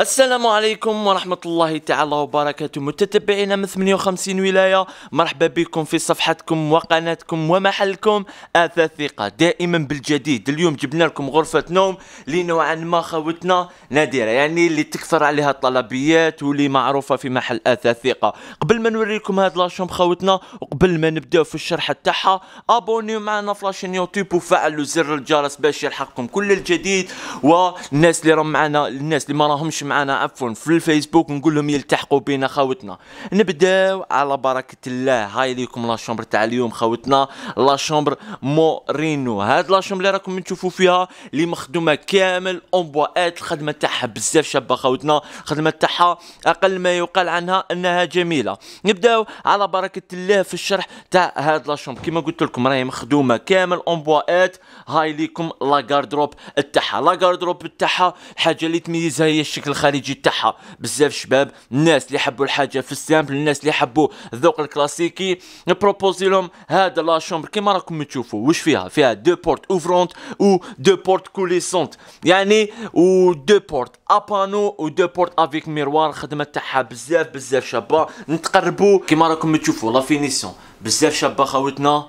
السلام عليكم ورحمة الله تعالى وبركاته متتبعينا من 58 ولاية مرحبا بكم في صفحتكم وقناتكم ومحلكم آثار ثقة دائما بالجديد اليوم جبنا لكم غرفة نوم لنوعا ما خوتنا نادرة يعني اللي تكثر عليها الطلبيات واللي معروفة في محل آثار ثقة قبل ما نوريكم هاد لاشوم خوتنا قبل ما نبداو في الشرح تاعها ابونيو معنا في لاشين يوتيوب وفعلوا زر الجرس باش يلحقكم كل الجديد والناس اللي راهم معنا الناس اللي ما راهمش معنا عفوا في الفيسبوك نقول لهم يلتحقوا بينا خاوتنا نبداو على بركه الله هاي ليكم لا شومبر تاع اليوم خاوتنا لا شومبر مورينو هاد لا شومبر اللي راكم تشوفوا فيها اللي مخدومه كامل اون ات الخدمه تاعها بزاف شابه خاوتنا الخدمه تاعها اقل ما يقال عنها انها جميله نبداو على بركه الله في الشرح تاع هاد لاشومب كيما قلت لكم راهي مخدومه كامل اون ات هاي ليكم لا غاردروب تاعها لا غاردروب تاعها حاجه اللي تميزها هي الشكل الخارجي تاعها بزاف شباب الناس اللي حبوا الحاجه في السامبل الناس اللي حبوا الذوق الكلاسيكي نبروبوزي لهم هاد لا شومبر كيما راكم تشوفوا واش فيها فيها دو بورت اوفرونت و دو بورت كوليسونت يعني و دو بورت ابانو و دو بورت افيك ميروار الخدمه تاعها بزاف بزاف شابه نتقربوا كيما راكم تشوفوا لا فينيسيون بزاف شابه خاوتنا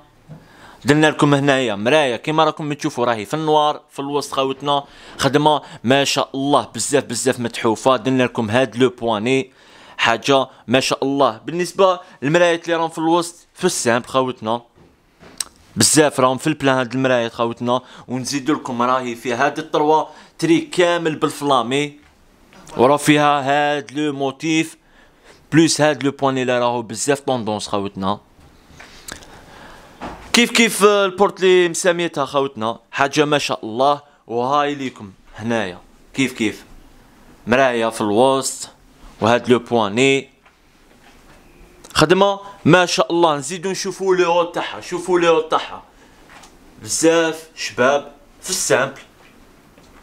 درنا لكم هنايا مرايه كيما راكم تشوفوا راهي في النوار في الوسط خاوتنا خدمه ما شاء الله بزاف بزاف متحوفه درنا لكم هاد لو بواني حاجه ما شاء الله بالنسبه للمرايات اللي راهم في الوسط في السامب خاوتنا بزاف راهم في البلان هاد المرايات خاوتنا ونزيد لكم راهي في هاد الطروه تري كامل بالفلامي وراه فيها هاد لو موتيف بلوس هاد لو بواني اللي راهو بزاف طوندونس خاوتنا كيف كيف البورت اللي مسميتها خاوتنا حاجه ما شاء الله وهاي ليكم هنايا كيف كيف مرايا في الوسط وهاد لو بواني خدمه ما شاء الله نزيدو نشوفو ليرو تاعها شوفو ليرو تاعها بزاف شباب في السامبل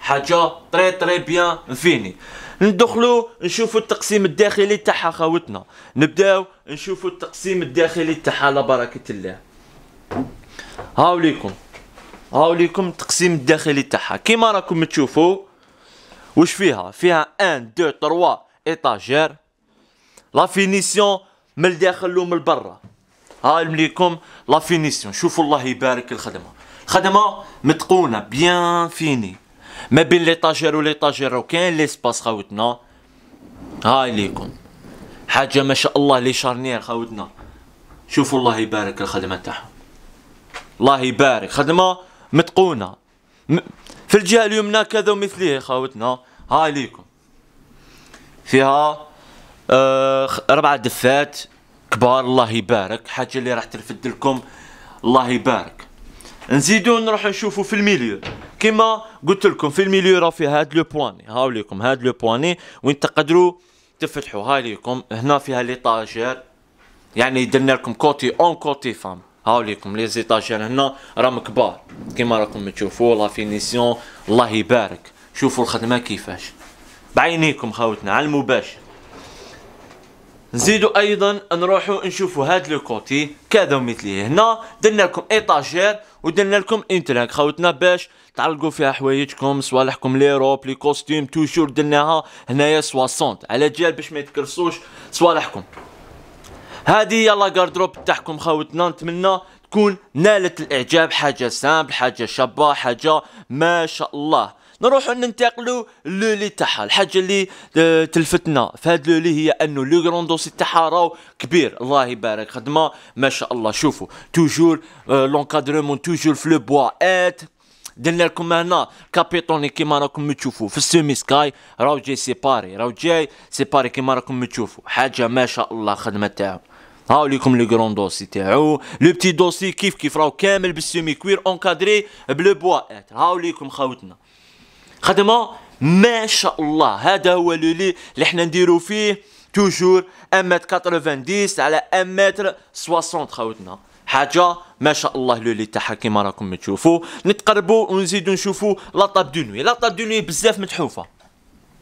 حاجه طري طري بيان فيني ندخلو نشوفو التقسيم الداخلي تاعها خاوتنا نبداو نشوفو التقسيم الداخلي تاعها على بركه الله هاو ليكم هاو ليكم التقسيم الداخلي تاعها كيما راكم تشوفوا واش فيها فيها 1 2 3 ايطاجير لا فينيسيون من الداخل ومن برا هاي ليكم لا فينيسيون شوفوا الله يبارك الخدمه خدمه متقونه بيان فيني ما بين ولي طاجير وكاين ليسباس خاوتنا هاي ليكم حاجه ما شاء الله لي شارنير خاوتنا شوفوا الله يبارك الخدمه تاعهم الله يبارك خدمه متقونه في الجهه اليمنى كذا ومثليه خاوتنا هاي ليكم فيها آه اربعه دفات كبار الله يبارك حاجه اللي راح ترفد لكم الله يبارك نزيدو نروح نشوفو في الميليو كيما قلت لكم في الميليو راه فيها هاد لو بواني هاو ليكم هاد لو بواني وين تقدروا تفتحوا هاي ليكم هنا فيها ليطاجير يعني درنا لكم كوتي اون كوتي فام هاو ليكم لي زيتاجير هنا راهم كبار كيما راكم تشوفوا لا فينيسيون الله يبارك شوفوا الخدمه كيفاش بعينيكم خاوتنا على المباشر نزيدو ايضا نروحو نشوفو هاد لو كوتي كذا ومثليه هنا درنا لكم ايطاجير ودرنا لكم انتلاك خاوتنا باش تعلقوا فيها حوايجكم صوالحكم لي روب لي كوستيم توجور درناها هنايا 60 على جال باش ما يتكرسوش صوالحكم هذه يلا جاردروب تاعكم خاوتنا نتمنى تكون نالت الاعجاب حاجه سامبل حاجه شابه حاجه ما شاء الله نروح ننتقلوا لولي تاعها الحاجه اللي آه، تلفتنا في هاد لولي هي انه لو غروندوسي تاعها راهو كبير الله يبارك خدمه ما شاء الله شوفوا توجور لونكادرومون آه، توجور في لو ات درنا لكم هنا كابيتوني كيما راكم تشوفوا في السيمي سكاي راهو جاي سيباري راهو جاي سيباري كيما راكم تشوفوا حاجه ما شاء الله خدمه تاعو هاو ليكم لو كرون دوسي تاعو لو بتي دوسي كيف كيف راهو كامل بالسيمي كوير اونكادري بلو بوا اتر هاو ليكم خاوتنا خدمه ما شاء الله هذا هو لو لي اللي حنا نديرو فيه توجور ام متر 90 على ام متر 60 خاوتنا حاجه ما شاء الله لو لي تاعها كيما راكم تشوفوا نتقربوا ونزيدوا نشوفوا لاطاب دو نوي لاطاب دو نوي بزاف متحوفه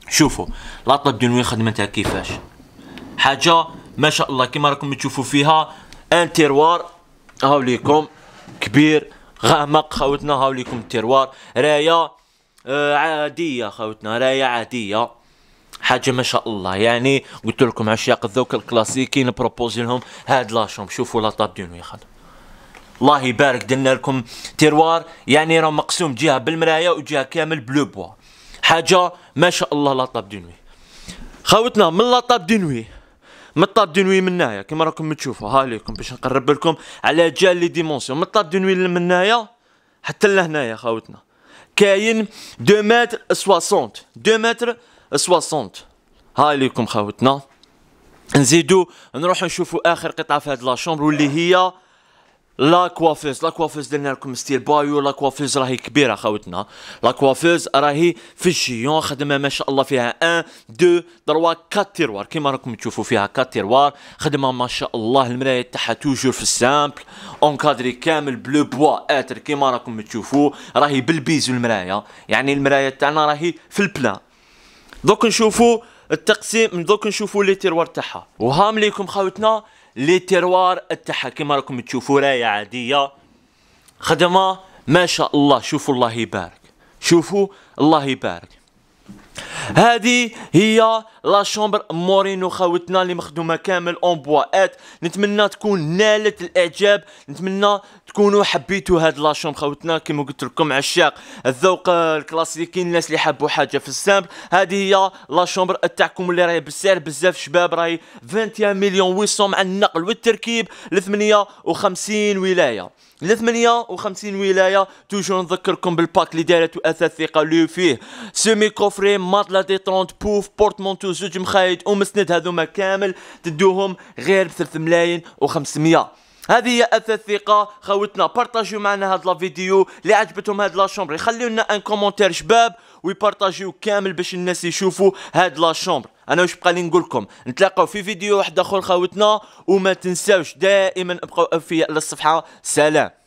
شوفوا لاطاب دو نوي خدمتها كيفاش حاجه ما شاء الله كما راكم تشوفوا فيها ان تيروار هاو ليكم كبير غامق خاوتنا هاو ليكم التيروار رايه آه، عاديه خاوتنا رايه عاديه حاجه ما شاء الله يعني قلت لكم عشاق الذوق الكلاسيكي نبروبوزي لهم هاد لاشوم شوفوا لا طاب دينو يا خالد الله يبارك درنا لكم تيروار يعني راه مقسوم جهه بالمرايه وجهه كامل بلو بوا حاجه ما شاء الله لا طاب دينوي خاوتنا من لا طاب دينوي من الطاب من هنايا منايا كيما راكم تشوفوا ها ليكم باش نقرب لكم على جال لي ديمونسيون من الطاب من هنايا حتى لهنايا خاوتنا كاين 2 متر 60 2 متر 60 ها ليكم خاوتنا نزيدو نروحو نشوفو اخر قطعه في هاد لا شومبر واللي هي لا كوافيز لا كوافيز درنا لكم ستيل بايو لا كوافيز راهي كبيره خاوتنا لا كوافيز راهي في الشيون خدمه ما شاء الله فيها 1 2 3 4 تيروار كيما راكم تشوفوا فيها 4 تيروار خدمه ما شاء الله المرايه تاعها توجور في السامبل اونكادري كامل بلو بوا اتر كيما راكم تشوفوا راهي بالبيزو المرايه يعني المرايه تاعنا راهي في البلا دوك نشوفوا التقسيم من دوك نشوفوا لي تيروار تاعها وهام ليكم خاوتنا لي تيروار تاعها كيما راكم تشوفوا رايه عاديه خدمه ما شاء الله شوفوا الله يبارك شوفوا الله يبارك هذه هي لا شومبر مورينو خاوتنا اللي مخدومه كامل اون ات نتمنى تكون نالت الاعجاب نتمنى تكونوا حبيتوا هاد لا شومبر خاوتنا كما قلت لكم عشاق الذوق الكلاسيكي الناس اللي حبوا حاجه في السامبل هذه هي لا شومبر تاعكم اللي راهي بالسعر بزاف شباب راهي 21 مليون 800 مع النقل والتركيب ل 58 ولايه ل 58 ولايه توجور نذكركم بالباك اللي دارت اثاث ثقه لو فيه سيمي كوفري مات لا ديترونت بوف بورتمونتو زوج مخايد ومسند هذوما كامل تدوهم غير ب 3 ملايين و500 هذه هي اثاث ثقه خوتنا بارطاجيو معنا هاد لا فيديو اللي عجبتهم هاد لا شومبر يخليو لنا ان كومونتير شباب ويبارطاجيو كامل باش الناس يشوفوا هاد لا شومبر انا واش بقى لي نقول لكم نتلاقاو في فيديو واحد اخر خوتنا وما تنساوش دائما ابقوا في الصفحه سلام